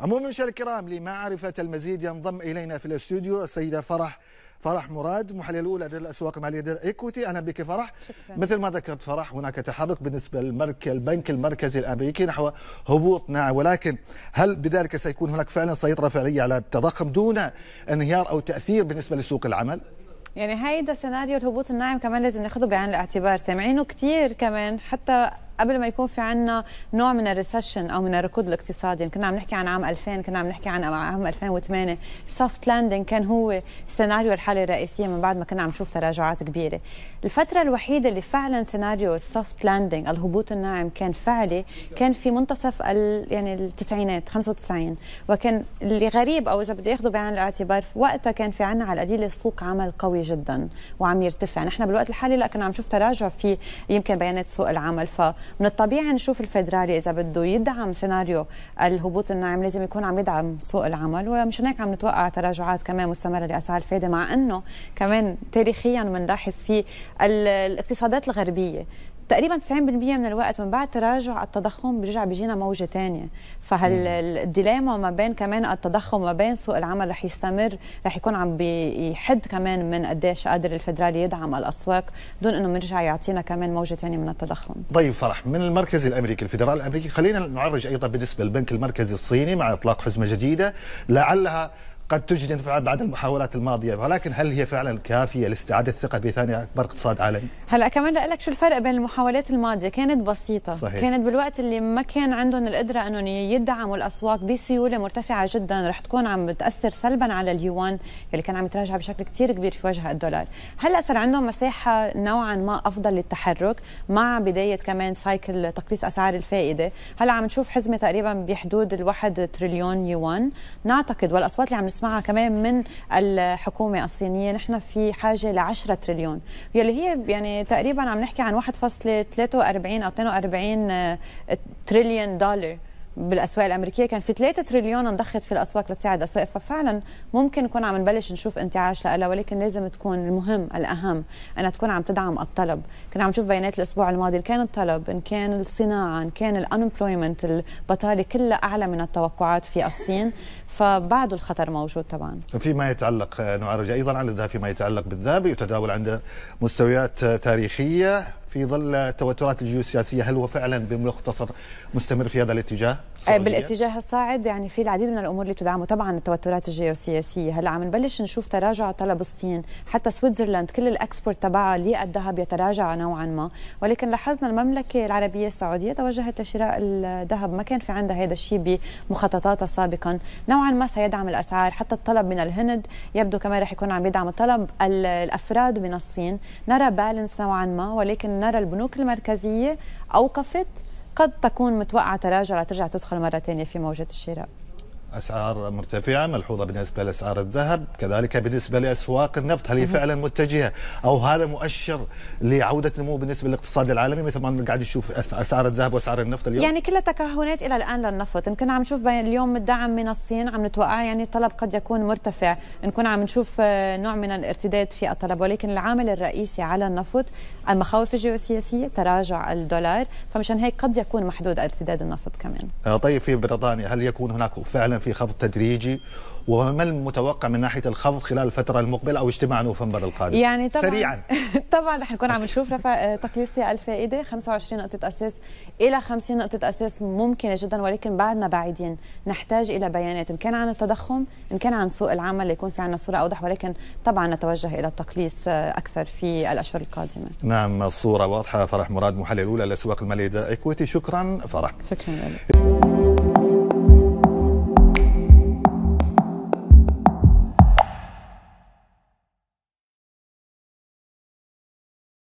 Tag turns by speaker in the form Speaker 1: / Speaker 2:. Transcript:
Speaker 1: عموما مشاهدينا الكرام لمعرفة المزيد ينضم إلينا في الاستوديو السيدة فرح فرح مراد محلل اولى لدى الاسواق الماليه لدى ايكوتي اهلا بك فرح شكرا. مثل ما ذكرت فرح هناك تحرك بالنسبه للمركز البنك المركزي الامريكي نحو هبوط ناعم ولكن هل بذلك سيكون هناك فعلا سيطره فعليه على التضخم دون انهيار او تاثير بالنسبه لسوق العمل؟
Speaker 2: يعني هيدا سيناريو الهبوط الناعم كمان لازم ناخده بعين الاعتبار سامعينه كثير كمان حتى قبل ما يكون في عنا نوع من الريسيشن او من الركود الاقتصادي يعني كنا عم نحكي عن عام 2000 كنا عم نحكي عن عام 2008 سوفت لاندنج كان هو السيناريو الحاله الرئيسيه من بعد ما كنا عم نشوف تراجعات كبيره الفتره الوحيده اللي فعلا سيناريو السوفت لاندنج الهبوط الناعم كان فعلي كان في منتصف يعني التسعينات 95 وكان اللي غريب او اذا بدي اخذه بعين الاعتبار وقتها كان في عنا على القليله سوق عمل قوي جدا وعم يرتفع نحن بالوقت الحالي لا كنا عم نشوف تراجع في يمكن بيانات سوق العمل ف من الطبيعي نشوف الفدرالي اذا بده يدعم سيناريو الهبوط الناعم لازم يكون عم يدعم سوق العمل ومش هيك عم نتوقع تراجعات كمان مستمره لاسعار الفائده مع انه كمان تاريخيا بنلاحظ في الاقتصادات الغربيه تقريبا 90% من الوقت من بعد تراجع التضخم بيرجع بيجينا موجه ثانيه فهالديليما ما بين كمان التضخم وما بين سوق العمل رح يستمر رح يكون عم بيحد كمان من قديش قادر الفدرالي يدعم الاسواق دون انه يرجع يعطينا كمان موجه ثانيه من التضخم
Speaker 1: طيب فرح من المركز الامريكي الفدرالي الامريكي خلينا نعرج ايضا بالنسبه للبنك المركزي الصيني مع اطلاق حزمه جديده لعلها قد تجد انفعال بعد المحاولات الماضيه ولكن هل هي فعلا كافيه لاستعاده الثقه بثاني اكبر اقتصاد عالمي؟
Speaker 2: هلا كمان لك شو الفرق بين المحاولات الماضيه كانت بسيطه صحيح. كانت بالوقت اللي ما كان عندهم القدره انهم يدعموا الاسواق بسيوله مرتفعه جدا رح تكون عم بتاثر سلبا على اليوان اللي كان عم يتراجع بشكل كثير كبير في وجه الدولار هلا صار عندهم مساحه نوعا ما افضل للتحرك مع بدايه كمان سايكل تقليص اسعار الفائده هلا عم نشوف حزمه تقريبا بحدود الواحد تريليون يوان نعتقد والاصوات اللي عم نسمعها كمان من الحكومه الصينيه نحن في حاجه ل 10 تريليون يلي هي يعني تقريبا عم نحكي عن 1.43 او 42 آه، تريليون دولار بالاسواق الامريكيه كان في 3 تريليون انضخت في الاسواق لتساعد الاسواق ففعلا ممكن نكون عم نبلش نشوف انتعاش لها ولكن لازم تكون المهم الاهم انها تكون عم تدعم الطلب كنا عم نشوف بيانات الاسبوع الماضي ان كان الطلب ان كان الصناعه ان كان الانبلويمنت البطاله كلها اعلى من التوقعات في الصين فبعده الخطر موجود طبعا
Speaker 1: فيما يتعلق نعرج ايضا عن الذهب فيما يتعلق بالذهب يتداول عند مستويات تاريخيه في ظل توترات الجيوسياسيه هل هو فعلا بمختصر مستمر في هذا الاتجاه؟ السعودية؟ بالاتجاه
Speaker 2: الصاعد يعني في العديد من الأمور اللي تدعمه طبعا التوترات الجيوسياسية هلا عم نبلش نشوف تراجع طلب الصين حتى سويسرلاند كل الأكسبورت تبعها للذهب يتراجع نوعا ما ولكن لاحظنا المملكة العربية السعودية توجهت لشراء الذهب ما كان في عندها هذا الشيء بمخططاتها سابقا نوعا ما سيدعم الأسعار حتى الطلب من الهند يبدو كمان رح يكون عم يدعم الطلب الأفراد من الصين نرى بالانس نوعا ما ولكن نرى البنوك المركزية أوقفت قد تكون متوقعة تراجع لترجع تدخل مرة ثانية في موجة الشراء
Speaker 1: أسعار مرتفعة ملحوظة بالنسبة لأسعار الذهب كذلك بالنسبة لأسواق النفط هل هي فعلا متجهة أو هذا مؤشر لعودة نمو بالنسبة للاقتصاد العالمي مثل ما قاعد نشوف أسعار الذهب وأسعار النفط اليوم يعني
Speaker 2: كلها تكهنات إلى الآن للنفط يمكن عم نشوف اليوم الدعم من الصين عم نتوقع يعني الطلب قد يكون مرتفع نكون عم نشوف آه، نوع من الارتداد في الطلب ولكن العامل الرئيسي على النفط المخاوف الجيوسياسية تراجع الدولار فمشان هيك قد يكون محدود ارتداد النفط كمان
Speaker 1: آه، طيب في بريطانيا هل يكون هناك فعلا في خفض تدريجي وما المتوقع من ناحيه الخفض خلال الفتره المقبله او اجتماع نوفمبر القادم يعني طبعا سريعا
Speaker 2: طبعا رح نكون عم نشوف رفع آه، تقليص الفائده 25 نقطه اساس الى 50 نقطه اساس ممكنه جدا ولكن بعدنا بعيدين نحتاج الى بيانات ان كان عن التضخم ان كان عن سوق العمل ليكون في عندنا صوره اوضح ولكن طبعا نتوجه الى التقليص آه، اكثر في الاشهر القادمه
Speaker 1: نعم الصوره واضحه فرح مراد محلل الاولى للاسواق الماليه ايكويتي شكرا فرح شكرا لك